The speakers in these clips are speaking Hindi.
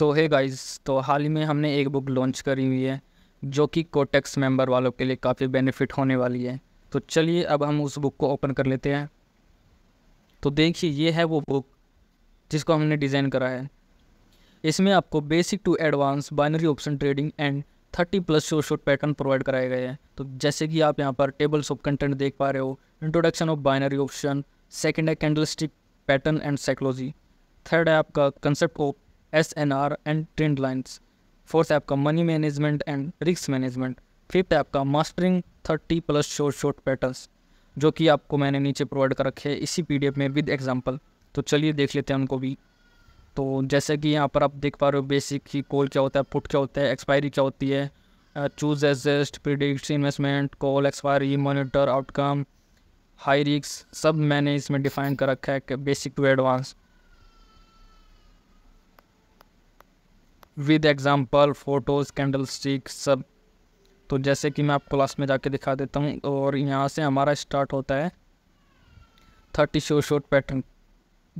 सो है गाइज तो हाल ही में हमने एक बुक लॉन्च करी हुई है जो कि कोटेक्स मेंबर वालों के लिए काफ़ी बेनिफिट होने वाली है तो चलिए अब हम उस बुक को ओपन कर लेते हैं तो देखिए ये है वो बुक जिसको हमने डिज़ाइन करा है इसमें आपको basic to advance binary option trading and thirty plus sure shot pattern provide कराए गए हैं तो जैसे कि आप यहाँ पर टेबल्स ऑफ कंटेंट देख पा रहे हो introduction of binary option second है candlestick pattern and psychology third है आपका concept of S N R and trend lines fourth ऐप का मनी मैनेजमेंट एंड रिक्स मैनेजमेंट फिफ्थ ऐप का mastering thirty plus sure shot patterns जो कि आपको मैंने नीचे प्रोवाइड कर रखे हैं इसी पीडीएफ में विद एग्जांपल तो चलिए देख लेते हैं उनको भी तो जैसे कि यहाँ पर आप देख पा रहे हो बेसिक ही कॉल क्या होता है पुट क्या होता है एक्सपायरी क्या होती है choose adjust predict investment call expiry monitor outcome high रिक्स सब मैंने इसमें डिफाइन कर रखा है basic to advance with example photos candlestick सब तो जैसे कि मैं आपको क्लास में जाके दिखा देता हूँ और यहाँ से हमारा स्टार्ट होता है थर्टी शो शॉट पैटर्न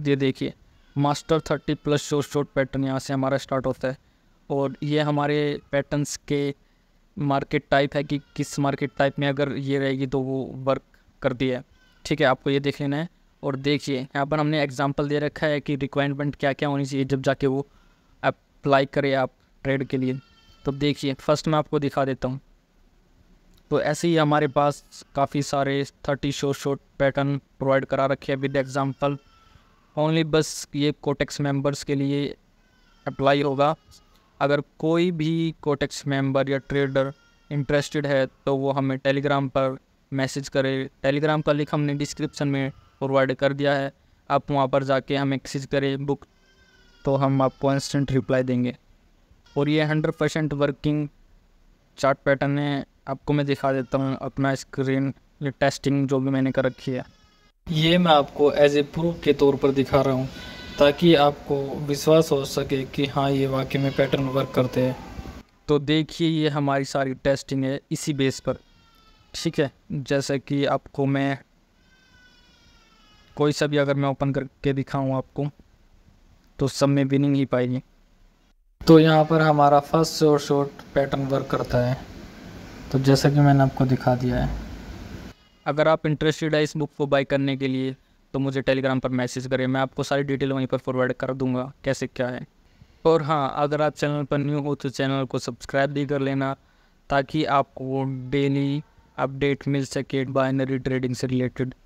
ये देखिए master thirty plus sure shot pattern यहाँ से हमारा स्टार्ट होता है और ये हमारे पैटर्न्स के मार्केट टाइप है कि किस मार्केट टाइप में अगर ये रहेगी तो वो वर्क कर दिया है ठीक है आपको ये देख लेना है और देखिए यहाँ पर हमने एग्जांपल दे रखा है कि रिक्वायरमेंट क्या क्या होनी चाहिए जब जाके वो अप्लाई करें आप ट्रेड के लिए तो देखिए फर्स्ट मैं आपको दिखा देता हूँ तो ऐसे ही हमारे पास काफ़ी सारे thirty sure shot pattern provide करा रखे हैं विद एग्ज़ाम्पल ओनली बस ये कोटेक्स मेंबर्स के लिए अप्लाई होगा अगर कोई भी कोटेक्स मेंबर या ट्रेडर इंटरेस्टेड है तो वो हमें टेलीग्राम पर मैसेज करे टेलीग्राम का लिंक हमने डिस्क्रिप्शन में प्रोवाइड कर दिया है आप वहाँ पर जाके हमें मैसेज करें बुक तो हम आपको इंस्टेंट रिप्लाई देंगे और ये hundred percent working chart pattern है आपको मैं दिखा देता हूँ अपना स्क्रीन टेस्टिंग जो भी मैंने कर रखी है ये मैं आपको एज ए प्रूफ के तौर पर दिखा रहा हूँ ताकि आपको विश्वास हो सके कि हाँ ये वाकई में पैटर्न वर्क करते हैं तो देखिए ये हमारी सारी टेस्टिंग है इसी बेस पर ठीक है जैसे कि आपको मैं कोई सा भी अगर मैं ओपन करके दिखाऊँ आपको तो सब में विनिंग ही पाएगी तो यहाँ पर हमारा फर्स्ट और शॉर्ट पैटर्न वर्क करता है तो जैसा कि मैंने आपको दिखा दिया है अगर आप इंटरेस्टेड है इस बुक को बाई करने के लिए तो मुझे टेलीग्राम पर मैसेज करें मैं आपको सारी डिटेल वहीं पर फॉरवर्ड कर दूंगा कैसे क्या है और हाँ अगर आप चैनल पर न्यू हो तो चैनल को सब्सक्राइब भी कर लेना ताकि आपको डेली अपडेट मिल सके बाइनरी ट्रेडिंग से रिलेटेड